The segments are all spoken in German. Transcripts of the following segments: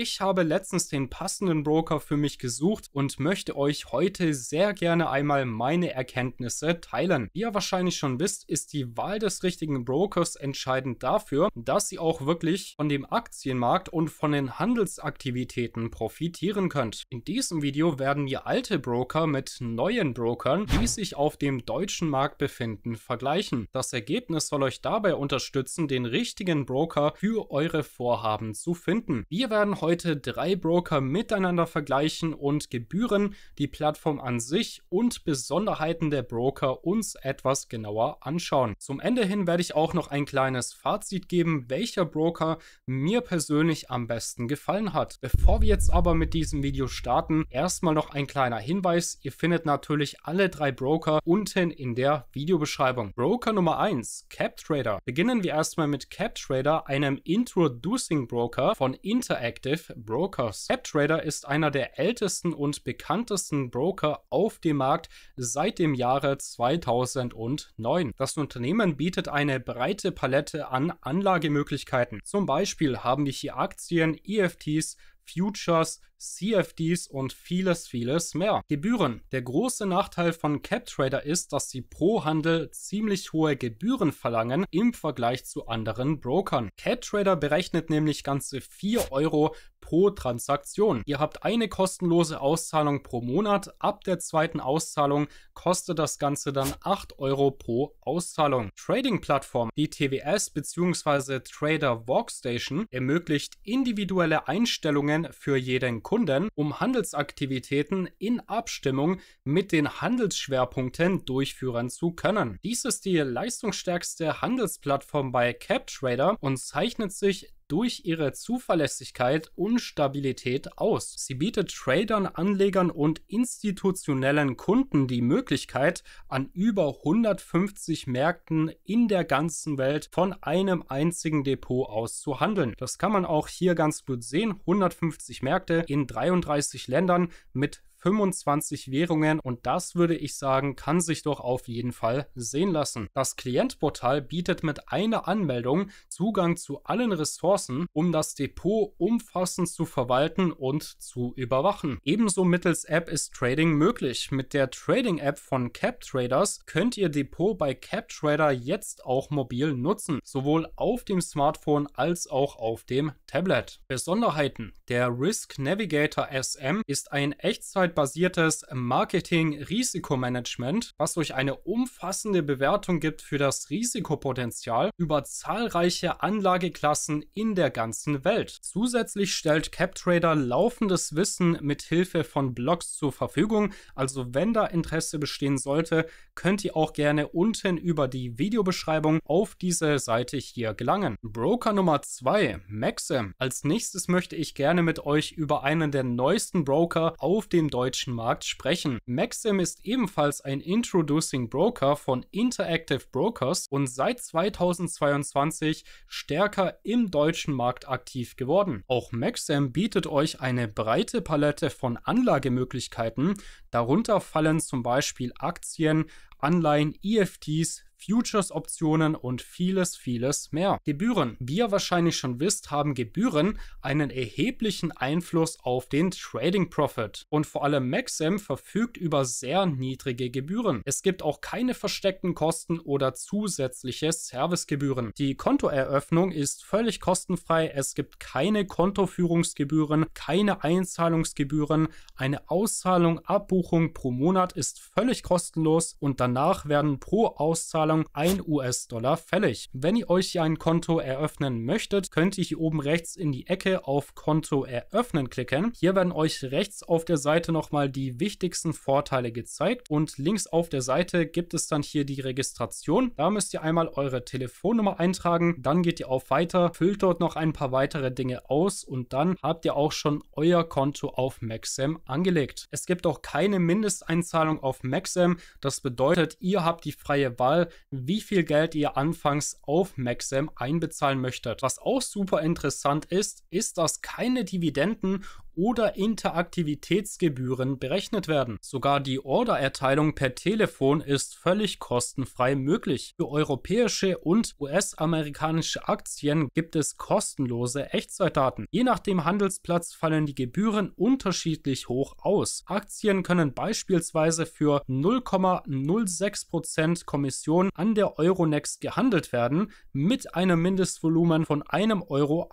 Ich habe letztens den passenden Broker für mich gesucht und möchte euch heute sehr gerne einmal meine Erkenntnisse teilen. Wie ihr wahrscheinlich schon wisst, ist die Wahl des richtigen Brokers entscheidend dafür, dass ihr auch wirklich von dem Aktienmarkt und von den Handelsaktivitäten profitieren könnt. In diesem Video werden wir alte Broker mit neuen Brokern, die sich auf dem deutschen Markt befinden, vergleichen. Das Ergebnis soll euch dabei unterstützen, den richtigen Broker für eure Vorhaben zu finden. Wir werden heute heute drei Broker miteinander vergleichen und Gebühren, die Plattform an sich und Besonderheiten der Broker uns etwas genauer anschauen. Zum Ende hin werde ich auch noch ein kleines Fazit geben, welcher Broker mir persönlich am besten gefallen hat. Bevor wir jetzt aber mit diesem Video starten, erstmal noch ein kleiner Hinweis. Ihr findet natürlich alle drei Broker unten in der Videobeschreibung. Broker Nummer 1, CapTrader. Beginnen wir erstmal mit CapTrader, einem Introducing Broker von Interactive with Brokers. AppTrader ist einer der ältesten und bekanntesten Broker auf dem Markt seit dem Jahre 2009. Das Unternehmen bietet eine breite Palette an Anlagemöglichkeiten. Zum Beispiel haben wir hier Aktien, EFTs, Futures, CFDs und vieles, vieles mehr. Gebühren. Der große Nachteil von CapTrader ist, dass sie pro Handel ziemlich hohe Gebühren verlangen im Vergleich zu anderen Brokern. CapTrader berechnet nämlich ganze 4 Euro pro Transaktion. Ihr habt eine kostenlose Auszahlung pro Monat. Ab der zweiten Auszahlung kostet das Ganze dann 8 Euro pro Auszahlung. Trading-Plattform. Die TWS bzw. Trader Workstation ermöglicht individuelle Einstellungen für jeden Sekunden, um Handelsaktivitäten in Abstimmung mit den Handelsschwerpunkten durchführen zu können. Dies ist die leistungsstärkste Handelsplattform bei CapTrader und zeichnet sich durch ihre Zuverlässigkeit und Stabilität aus. Sie bietet Tradern, Anlegern und institutionellen Kunden die Möglichkeit, an über 150 Märkten in der ganzen Welt von einem einzigen Depot aus zu handeln. Das kann man auch hier ganz gut sehen. 150 Märkte in 33 Ländern mit 25 Währungen und das würde ich sagen, kann sich doch auf jeden Fall sehen lassen. Das Klientportal bietet mit einer Anmeldung Zugang zu allen Ressourcen, um das Depot umfassend zu verwalten und zu überwachen. Ebenso mittels App ist Trading möglich. Mit der Trading App von CapTraders könnt ihr Depot bei CapTrader jetzt auch mobil nutzen, sowohl auf dem Smartphone als auch auf dem Tablet. Besonderheiten: Der Risk Navigator SM ist ein Echtzeit Copyright-basiertes Marketing-Risikomanagement, was euch eine umfassende Bewertung gibt für das Risikopotenzial über zahlreiche Anlageklassen in der ganzen Welt. Zusätzlich stellt CapTrader laufendes Wissen mit Hilfe von Blogs zur Verfügung. Also wenn da Interesse bestehen sollte, könnt ihr auch gerne unten über die Videobeschreibung auf diese Seite hier gelangen. Broker Nummer 2, Maxim. Als nächstes möchte ich gerne mit euch über einen der neuesten Broker auf dem deutschen Markt sprechen. Maxim ist ebenfalls ein Introducing Broker von Interactive Brokers und seit 2022 stärker im deutschen Markt aktiv geworden. Auch Maxim bietet euch eine breite Palette von Anlagemöglichkeiten, darunter fallen zum Beispiel Aktien, Anleihen, EFTs, Futures-Optionen und vieles, vieles mehr. Gebühren. Wie ihr wahrscheinlich schon wisst, haben Gebühren einen erheblichen Einfluss auf den Trading Profit. Und vor allem Maxim verfügt über sehr niedrige Gebühren. Es gibt auch keine versteckten Kosten oder zusätzliche Servicegebühren. Die Kontoeröffnung ist völlig kostenfrei. Es gibt keine Kontoführungsgebühren, keine Einzahlungsgebühren. Eine Auszahlung, Abbuchung pro Monat ist völlig kostenlos und danach werden pro Auszahlung Zahlung 1 US-Dollar fällig. Wenn ihr euch hier ein Konto eröffnen möchtet, könnt ihr hier oben rechts in die Ecke auf Konto eröffnen klicken. Hier werden euch rechts auf der Seite nochmal die wichtigsten Vorteile gezeigt und links auf der Seite gibt es dann hier die Registration. Da müsst ihr einmal eure Telefonnummer eintragen, dann geht ihr auf Weiter, füllt dort noch ein paar weitere Dinge aus und dann habt ihr auch schon euer Konto auf Maxim angelegt. Es gibt auch keine Mindesteinzahlung auf Maxim. Das bedeutet, ihr habt die freie Wahl, wie viel Geld ihr anfangs auf Maxim einbezahlen möchtet. Was auch super interessant ist, ist, dass keine Dividenden oder Interaktivitätsgebühren berechnet werden. Sogar die Ordererteilung per Telefon ist völlig kostenfrei möglich. Für europäische und US-amerikanische Aktien gibt es kostenlose Echtzeitdaten. Je nach dem Handelsplatz fallen die Gebühren unterschiedlich hoch aus. Aktien können beispielsweise für 0,06% Kommission an der Euronext gehandelt werden mit einem Mindestvolumen von 1,80 Euro.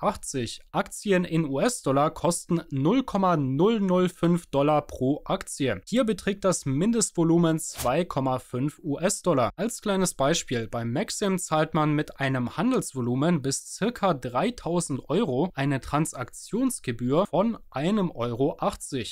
Aktien in US-Dollar kosten 0 0,005 Dollar pro Aktie. Hier beträgt das Mindestvolumen 2,5 US-Dollar. Als kleines Beispiel, bei Maxim zahlt man mit einem Handelsvolumen bis ca. 3000 Euro eine Transaktionsgebühr von 1,80 Euro.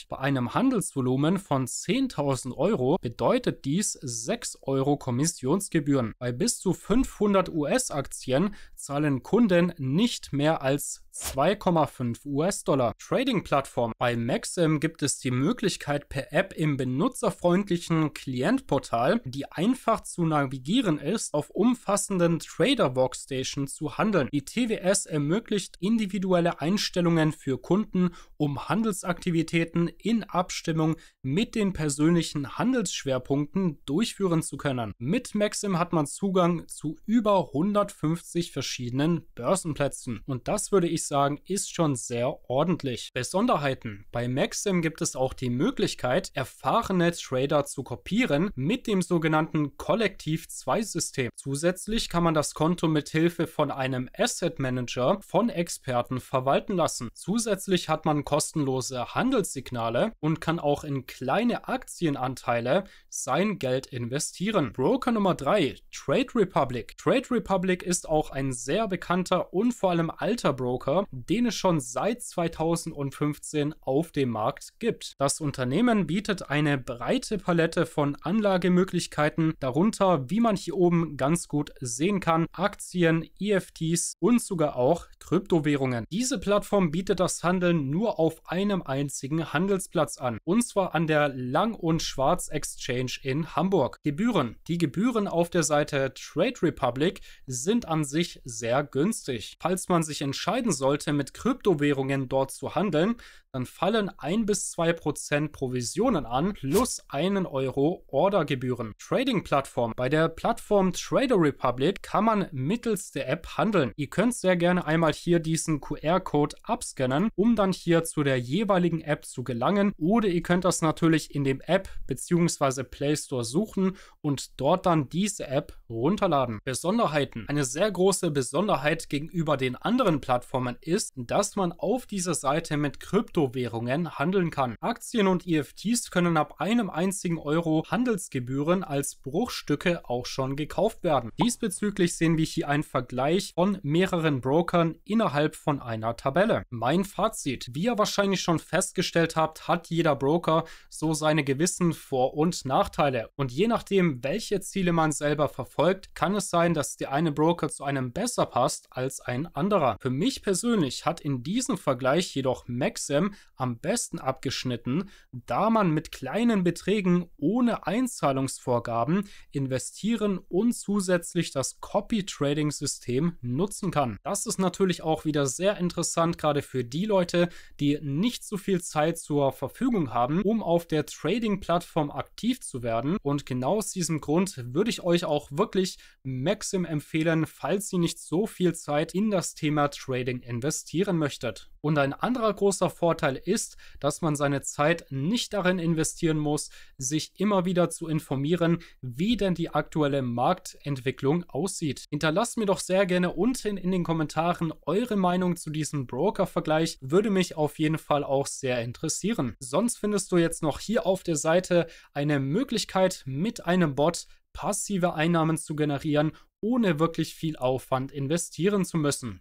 Bei einem Handelsvolumen von 10.000 Euro bedeutet dies 6 Euro Kommissionsgebühren. Bei bis zu 500 US-Aktien zahlen Kunden nicht mehr als 2,5 US-Dollar. Trading-Plattform. Bei Maxim gibt es die Möglichkeit, per App im benutzerfreundlichen Klientportal, die einfach zu navigieren ist, auf umfassenden Trader Workstation zu handeln. Die TWS ermöglicht individuelle Einstellungen für Kunden, um Handelsaktivitäten in Abstimmung mit den persönlichen Handelsschwerpunkten durchführen zu können. Mit Maxim hat man Zugang zu über 150 verschiedenen Börsenplätzen. Und das würde ich ich sagen, ist schon sehr ordentlich. Besonderheiten. Bei Maxim gibt es auch die Möglichkeit, erfahrene Trader zu kopieren mit dem sogenannten Kollektiv-2-System. Zusätzlich kann man das Konto mit Hilfe von einem Asset Manager von Experten verwalten lassen. Zusätzlich hat man kostenlose Handelssignale und kann auch in kleine Aktienanteile sein Geld investieren. Broker Nummer 3, Trade Republic. Trade Republic ist auch ein sehr bekannter und vor allem alter Broker Tracker, den es schon seit 2015 auf dem Markt gibt. Das Unternehmen bietet eine breite Palette von Anlagemöglichkeiten, darunter, wie man hier oben ganz gut sehen kann, Aktien, EFTs und sogar auch Kryptowährungen. Diese Plattform bietet das Handeln nur auf einem einzigen Handelsplatz an, und zwar an der Lang- und Schwarz Exchange in Hamburg. Gebühren. Die Gebühren auf der Seite Trade Republic sind an sich sehr günstig. Falls man sich entscheiden sollte, mit Kryptowährungen dort zu handeln, dann fallen 1 bis 2% Provisionen an plus 1 Euro Ordergebühren. Trading-Plattform. Bei der Plattform Trader Republic kann man mittels der App handeln. Ihr könnt sehr gerne einmal hier diesen QR-Code abscannen, um dann hier zu der jeweiligen App zu gelangen. Oder ihr könnt das natürlich in dem App bzw. Play Store suchen und dort dann diese App runterladen. Besonderheiten. Eine sehr große Besonderheit gegenüber den anderen Plattformen ist, dass man auf dieser Seite mit Krypto Kryptowährungen handeln kann. Aktien und EFTs können ab einem einzigen Euro Handelsgebühren als Bruchstücke auch schon gekauft werden. Diesbezüglich sehen wir hier einen Vergleich von mehreren Brokern innerhalb von einer Tabelle. Mein Fazit. Wie ihr wahrscheinlich schon festgestellt habt, hat jeder Broker so seine gewissen Vor- und Nachteile. Und je nachdem, welche Ziele man selber verfolgt, kann es sein, dass der eine Broker zu einem besser passt als ein anderer. Für mich persönlich hat in diesem Vergleich jedoch Maxim am besten abgeschnitten, da man mit kleinen Beträgen ohne Einzahlungsvorgaben investieren und zusätzlich das Copy-Trading-System nutzen kann. Das ist natürlich auch wieder sehr interessant, gerade für die Leute, die nicht so viel Zeit zur Verfügung haben, um auf der Trading-Plattform aktiv zu werden. Und genau aus diesem Grund würde ich euch auch wirklich Maxim empfehlen, falls ihr nicht so viel Zeit in das Thema Trading investieren möchtet. Und ein anderer großer Vorteil, Vorteil ist, dass man seine Zeit nicht darin investieren muss, sich immer wieder zu informieren, wie denn die aktuelle Marktentwicklung aussieht. Hinterlasst mir doch sehr gerne unten in den Kommentaren eure Meinung zu diesem Broker-Vergleich. Würde mich auf jeden Fall auch sehr interessieren. Sonst findest du jetzt noch hier auf der Seite eine Möglichkeit mit einem Bot passive Einnahmen zu generieren, ohne wirklich viel Aufwand investieren zu müssen.